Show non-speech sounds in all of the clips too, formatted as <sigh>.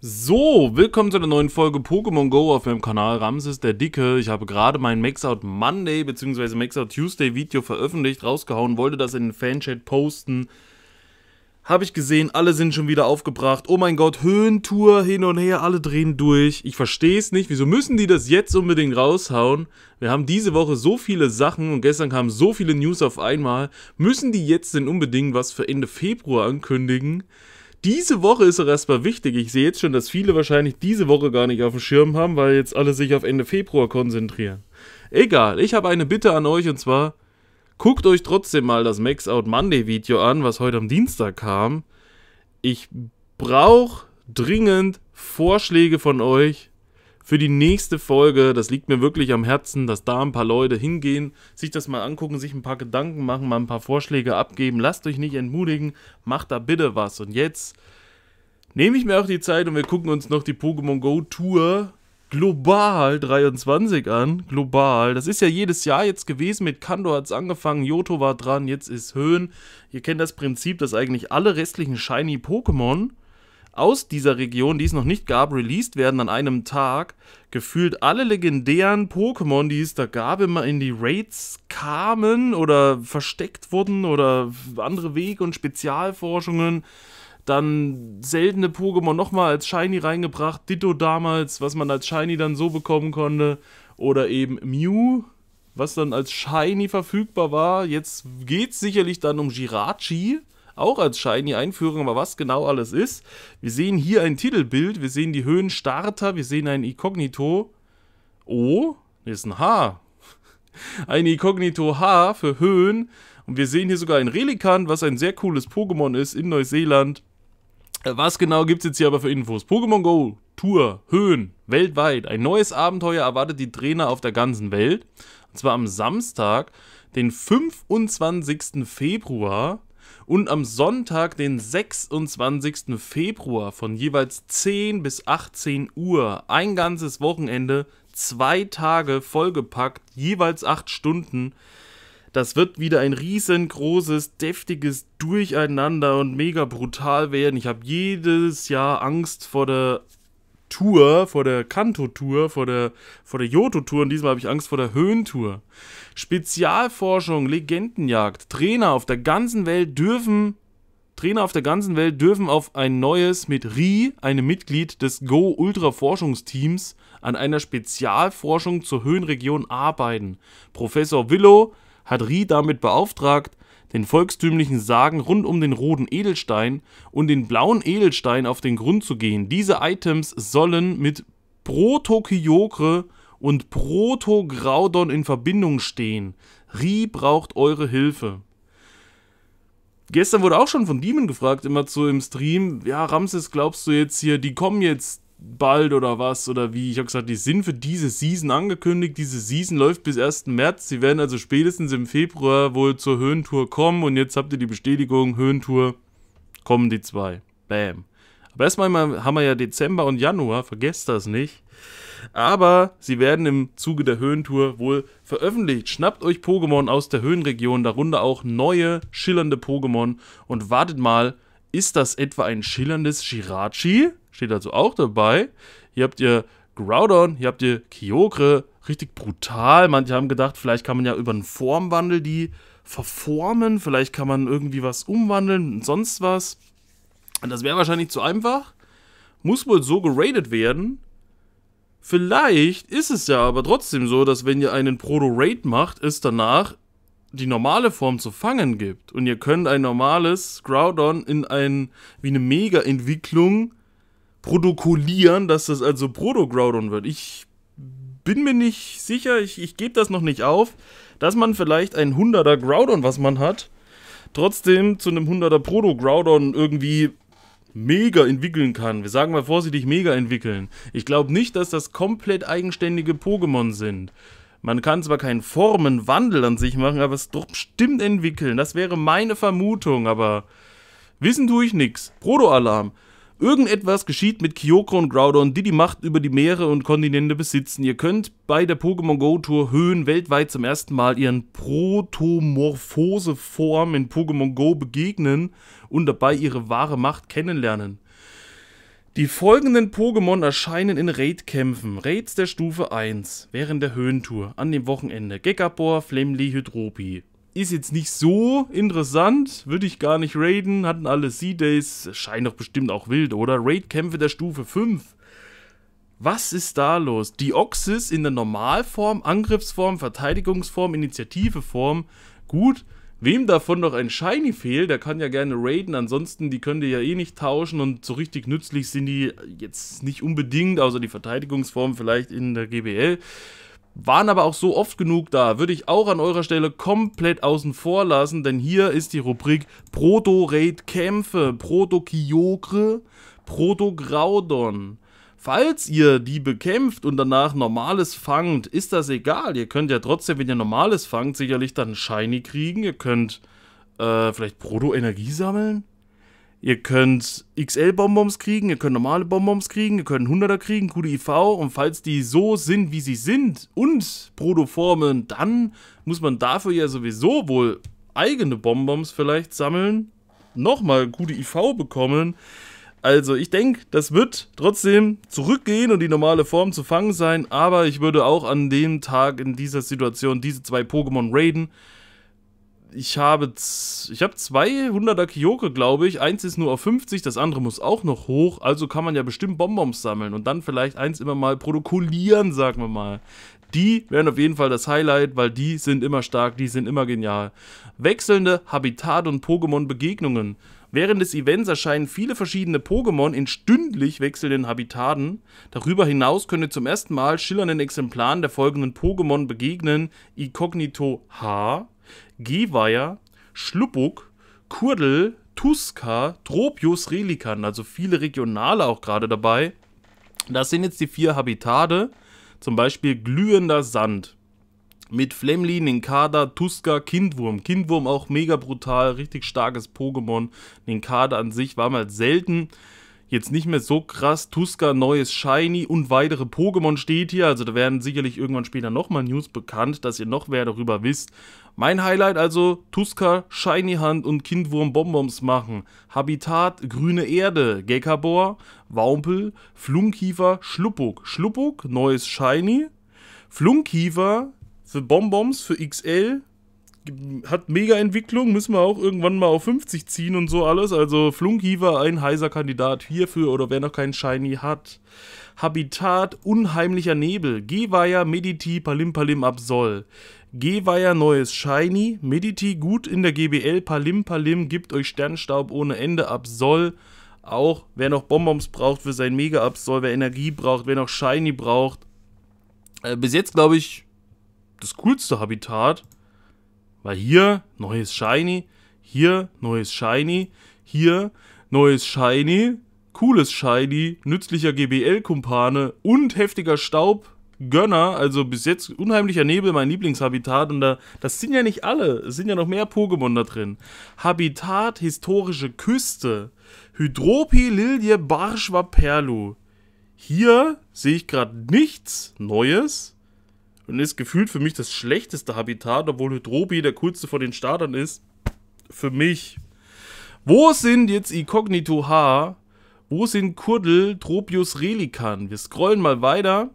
So, willkommen zu einer neuen Folge Pokémon Go auf meinem Kanal Ramses der Dicke. Ich habe gerade mein Maxout Monday bzw. Maxout Tuesday Video veröffentlicht, rausgehauen, wollte das in den Fanchat posten. Habe ich gesehen, alle sind schon wieder aufgebracht. Oh mein Gott, Höhentour hin und her, alle drehen durch. Ich verstehe es nicht, wieso müssen die das jetzt unbedingt raushauen? Wir haben diese Woche so viele Sachen und gestern kamen so viele News auf einmal. Müssen die jetzt denn unbedingt was für Ende Februar ankündigen? Diese Woche ist er erstmal wichtig. Ich sehe jetzt schon, dass viele wahrscheinlich diese Woche gar nicht auf dem Schirm haben, weil jetzt alle sich auf Ende Februar konzentrieren. Egal, ich habe eine Bitte an euch und zwar, guckt euch trotzdem mal das Max Out Monday Video an, was heute am Dienstag kam. Ich brauche dringend Vorschläge von euch, für die nächste Folge. Das liegt mir wirklich am Herzen, dass da ein paar Leute hingehen, sich das mal angucken, sich ein paar Gedanken machen, mal ein paar Vorschläge abgeben. Lasst euch nicht entmutigen, macht da bitte was. Und jetzt nehme ich mir auch die Zeit und wir gucken uns noch die Pokémon Go Tour Global 23 an. Global. Das ist ja jedes Jahr jetzt gewesen. Mit Kando hat es angefangen, Johto war dran, jetzt ist Höhen. Ihr kennt das Prinzip, dass eigentlich alle restlichen Shiny Pokémon aus dieser Region, die es noch nicht gab, released werden an einem Tag. Gefühlt alle legendären Pokémon, die es da gab, immer in die Raids kamen oder versteckt wurden oder andere Wege und Spezialforschungen. Dann seltene Pokémon nochmal als Shiny reingebracht. Ditto damals, was man als Shiny dann so bekommen konnte. Oder eben Mew, was dann als Shiny verfügbar war. Jetzt geht es sicherlich dann um Girachi auch als Shiny-Einführung, aber was genau alles ist. Wir sehen hier ein Titelbild, wir sehen die Höhenstarter, wir sehen ein Inkognito. O, hier ist ein H. <laughs> Ein Inkognito H für Höhen. Und wir sehen hier sogar ein Relikant, was ein sehr cooles Pokémon ist in Neuseeland. Äh, was genau gibt es jetzt hier aber für Infos? Pokémon Go, Tour, Höhen, weltweit. Ein neues Abenteuer erwartet die Trainer auf der ganzen Welt. Und zwar am Samstag, den 25. Februar und am Sonntag, den 26. Februar von jeweils 10 bis 18 Uhr, ein ganzes Wochenende, zwei Tage vollgepackt, jeweils acht Stunden. Das wird wieder ein riesengroßes, deftiges Durcheinander und mega brutal werden. Ich habe jedes Jahr Angst vor der Tour, vor der Kanto-Tour, vor der, vor der Joto-Tour und diesmal habe ich Angst vor der Höhentour. Spezialforschung, Legendenjagd, Trainer auf der ganzen Welt dürfen, Trainer auf der ganzen Welt dürfen auf ein neues mit Ri, einem Mitglied des Go-Ultra-Forschungsteams, an einer Spezialforschung zur Höhenregion arbeiten. Professor Willow hat Ri damit beauftragt, den volkstümlichen Sagen rund um den roten Edelstein und den blauen Edelstein auf den Grund zu gehen. Diese Items sollen mit Protokyokre und Proto-Graudon in Verbindung stehen. Ri braucht eure Hilfe. Gestern wurde auch schon von Demon gefragt, immer zu im Stream, ja Ramses, glaubst du jetzt hier, die kommen jetzt bald oder was oder wie. Ich habe gesagt, die sind für diese Season angekündigt. Diese Season läuft bis 1. März. Sie werden also spätestens im Februar wohl zur Höhentour kommen und jetzt habt ihr die Bestätigung, Höhentour kommen die zwei. Bam. Aber erstmal haben wir ja Dezember und Januar, vergesst das nicht. Aber sie werden im Zuge der Höhentour wohl veröffentlicht. Schnappt euch Pokémon aus der Höhenregion, darunter auch neue schillernde Pokémon und wartet mal, ist das etwa ein schillerndes Shirachi? steht also auch dabei. Hier habt ihr Groudon, hier habt ihr Kyogre, richtig brutal. Manche haben gedacht, vielleicht kann man ja über einen Formwandel die verformen, vielleicht kann man irgendwie was umwandeln und sonst was. Das wäre wahrscheinlich zu einfach. Muss wohl so geradet werden. Vielleicht ist es ja aber trotzdem so, dass wenn ihr einen Proto-Raid macht, es danach die normale Form zu fangen gibt. Und ihr könnt ein normales Groudon in ein, wie eine Mega-Entwicklung protokollieren, dass das also Proto-Groudon wird. Ich bin mir nicht sicher, ich, ich gebe das noch nicht auf, dass man vielleicht ein 100er Groudon, was man hat, trotzdem zu einem 100er Proto-Groudon irgendwie mega entwickeln kann. Wir sagen mal vorsichtig mega entwickeln. Ich glaube nicht, dass das komplett eigenständige Pokémon sind. Man kann zwar keinen Formenwandel an sich machen, aber es doch bestimmt entwickeln. Das wäre meine Vermutung, aber wissen tue ich nichts. Proto-Alarm. Irgendetwas geschieht mit Kyoko und Groudon, die die Macht über die Meere und Kontinente besitzen. Ihr könnt bei der Pokémon Go Tour Höhen weltweit zum ersten Mal ihren Protomorphose-Form in Pokémon Go begegnen und dabei ihre wahre Macht kennenlernen. Die folgenden Pokémon erscheinen in Raid-Kämpfen. Raids der Stufe 1 während der Höhentour an dem Wochenende. Gekapor, Flemly, Hydropi ist jetzt nicht so interessant, würde ich gar nicht raiden, hatten alle C-Days, scheint doch bestimmt auch wild, oder? Raid-Kämpfe der Stufe 5. Was ist da los? Die Oxys in der Normalform, Angriffsform, Verteidigungsform, Initiativeform. Gut, wem davon noch ein Shiny fehlt, der kann ja gerne raiden, ansonsten die könnt ihr ja eh nicht tauschen und so richtig nützlich sind die jetzt nicht unbedingt, außer die Verteidigungsform vielleicht in der GBL waren aber auch so oft genug da. Würde ich auch an eurer Stelle komplett außen vor lassen, denn hier ist die Rubrik Proto-Raid-Kämpfe, Proto-Kyogre, Proto-Graudon. Falls ihr die bekämpft und danach normales fangt, ist das egal. Ihr könnt ja trotzdem, wenn ihr normales fangt, sicherlich dann Shiny kriegen. Ihr könnt äh, vielleicht Proto-Energie sammeln. Ihr könnt XL-Bonbons kriegen, ihr könnt normale Bonbons kriegen, ihr könnt 100er kriegen, QDIV. Und falls die so sind, wie sie sind und Protoformen, dann muss man dafür ja sowieso wohl eigene Bonbons vielleicht sammeln, nochmal QDIV bekommen. Also ich denke, das wird trotzdem zurückgehen und die normale Form zu fangen sein. Aber ich würde auch an dem Tag in dieser Situation diese zwei Pokémon raiden ich habe, ich habe zwei 100er Kyoke, glaube ich. Eins ist nur auf 50, das andere muss auch noch hoch. Also kann man ja bestimmt Bonbons sammeln und dann vielleicht eins immer mal protokollieren, sagen wir mal. Die wären auf jeden Fall das Highlight, weil die sind immer stark, die sind immer genial. Wechselnde Habitat- und Pokémon-Begegnungen. Während des Events erscheinen viele verschiedene Pokémon in stündlich wechselnden Habitaten. Darüber hinaus könnt ihr zum ersten Mal schillernden Exemplaren der folgenden Pokémon begegnen: Incognito H, Gehweiher, Schluppuk, Kurdel, Tuska, Tropius relikan, also viele regionale auch gerade dabei. Das sind jetzt die vier Habitate, zum Beispiel glühender Sand. Mit Flemlin, Ninkada, Tuska, Kindwurm. Kindwurm auch mega brutal, richtig starkes Pokémon. Ninkada an sich war mal selten jetzt nicht mehr so krass. Tuska, neues Shiny und weitere Pokémon steht hier. Also da werden sicherlich irgendwann später nochmal News bekannt, dass ihr noch mehr darüber wisst. Mein Highlight also Tuska, Shiny Hand und Kindwurm Bonbons machen. Habitat grüne Erde, Gekabor, Waumpel, Flunkiefer, Schluppuck. Schluppuck, neues Shiny. Flunkiefer für Bonbons für XL hat mega Entwicklung, müssen wir auch irgendwann mal auf 50 ziehen und so alles. Also Flunky war ein heißer Kandidat hierfür oder wer noch keinen Shiny hat. Habitat unheimlicher Nebel, Gehweiher, Mediti, Palim Palim Absol. Gehweiher neues Shiny, Mediti gut in der GBL, Palim Palim gibt euch Sternstaub ohne Ende Absol. Auch wer noch Bonbons braucht für sein Mega Absol, wer Energie braucht, wer noch Shiny braucht. Äh, bis jetzt glaube ich das coolste Habitat. Weil hier neues Shiny, hier neues Shiny, hier neues Shiny, cooles Shiny, nützlicher GBL-Kumpane und heftiger Staub. Gönner, also bis jetzt unheimlicher Nebel, mein Lieblingshabitat. Und da, das sind ja nicht alle, es sind ja noch mehr Pokémon da drin. Habitat, historische Küste, Hydropi, Lilie, Barschwa, Perlu. Hier sehe ich gerade nichts Neues und ist gefühlt für mich das schlechteste Habitat, obwohl Hydrobi der coolste von den Startern ist. Für mich. Wo sind jetzt Incognito H? Wo sind Kurdel, Tropius, Relikan? Wir scrollen mal weiter.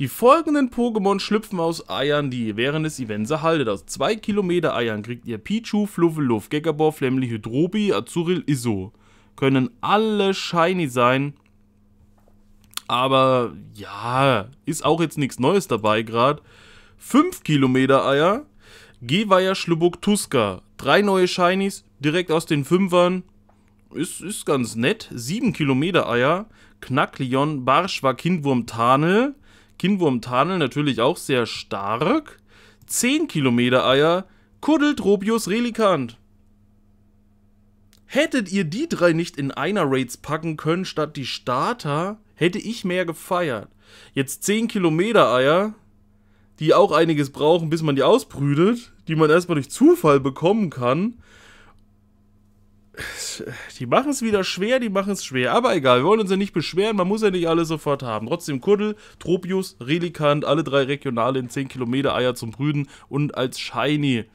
Die folgenden Pokémon schlüpfen aus Eiern, die ihr während des Events erhaltet. Aus 2 Kilometer Eiern kriegt ihr Pichu, Fluffeluff, Gekabor, Flämmli, Hydrobi, Azuril, Iso. Können alle shiny sein aber ja, ist auch jetzt nichts Neues dabei gerade. 5 Kilometer Eier, Geweiher Schlubuck Tuska. Drei neue Shinies, direkt aus den Fünfern. Ist, ist ganz nett. 7 Kilometer Eier, Knacklion Barschwa Kindwurm Tarnel. Kindwurm Tarnel natürlich auch sehr stark. 10 Kilometer Eier, Kuddeltropius Relikant. Hättet ihr die drei nicht in einer Raids packen können, statt die Starter? Hätte ich mehr gefeiert. Jetzt 10 Kilometer Eier, die auch einiges brauchen, bis man die ausbrütet, die man erstmal durch Zufall bekommen kann. Die machen es wieder schwer, die machen es schwer. Aber egal, wir wollen uns ja nicht beschweren, man muss ja nicht alle sofort haben. Trotzdem Kuddel, Tropius, Relikant, alle drei Regionale in 10 Kilometer Eier zum Brüden und als Shiny.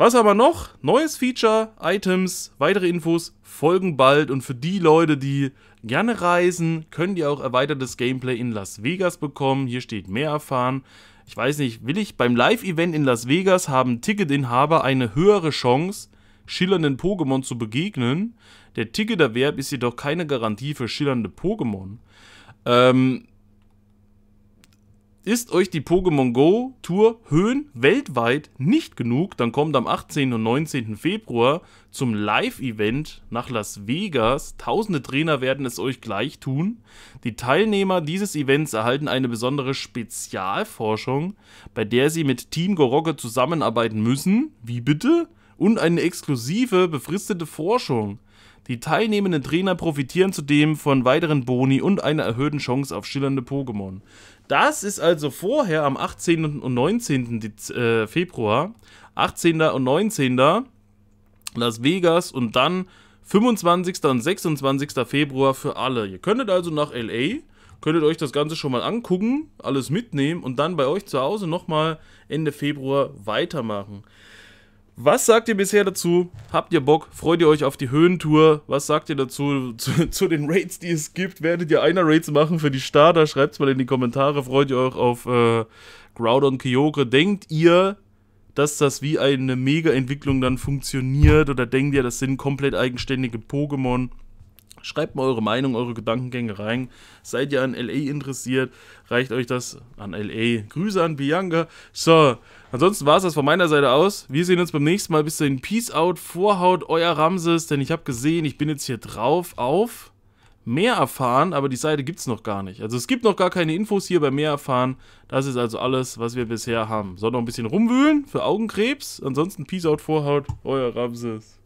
Was aber noch? Neues Feature, Items, weitere Infos folgen bald und für die Leute, die gerne reisen, könnt ihr auch erweitertes Gameplay in Las Vegas bekommen. Hier steht mehr erfahren. Ich weiß nicht, will ich beim Live-Event in Las Vegas haben Ticketinhaber eine höhere Chance, schillernden Pokémon zu begegnen? Der Ticketerwerb ist jedoch keine Garantie für schillernde Pokémon. Ähm, ist euch die Pokémon Go Tour Höhen weltweit nicht genug, dann kommt am 18. und 19. Februar zum Live-Event nach Las Vegas. Tausende Trainer werden es euch gleich tun. Die Teilnehmer dieses Events erhalten eine besondere Spezialforschung, bei der sie mit Team Gorogge zusammenarbeiten müssen. Wie bitte? Und eine exklusive, befristete Forschung. Die teilnehmenden Trainer profitieren zudem von weiteren Boni und einer erhöhten Chance auf schillernde Pokémon. Das ist also vorher am 18. und 19. Dez äh, Februar, 18. und 19. Las Vegas und dann 25. und 26. Februar für alle. Ihr könntet also nach LA, könntet euch das Ganze schon mal angucken, alles mitnehmen und dann bei euch zu Hause nochmal Ende Februar weitermachen. Was sagt ihr bisher dazu? Habt ihr Bock? Freut ihr euch auf die Höhentour? Was sagt ihr dazu <laughs> zu, zu den Raids, die es gibt? Werdet ihr einer Raids machen für die Starter? Schreibt es mal in die Kommentare. Freut ihr euch auf äh, Groudon Kyogre? Denkt ihr, dass das wie eine Mega-Entwicklung dann funktioniert? Oder denkt ihr, das sind komplett eigenständige Pokémon? Schreibt mal eure Meinung, eure Gedankengänge rein. Seid ihr an LA interessiert? Reicht euch das an LA? Grüße an Bianca. So, ansonsten war es das von meiner Seite aus. Wir sehen uns beim nächsten Mal. Bis dahin, Peace out, Vorhaut, euer Ramses. Denn ich habe gesehen, ich bin jetzt hier drauf auf mehr erfahren, aber die Seite gibt es noch gar nicht. Also es gibt noch gar keine Infos hier bei mehr erfahren. Das ist also alles, was wir bisher haben. Soll noch ein bisschen rumwühlen für Augenkrebs. Ansonsten Peace out, Vorhaut, euer Ramses.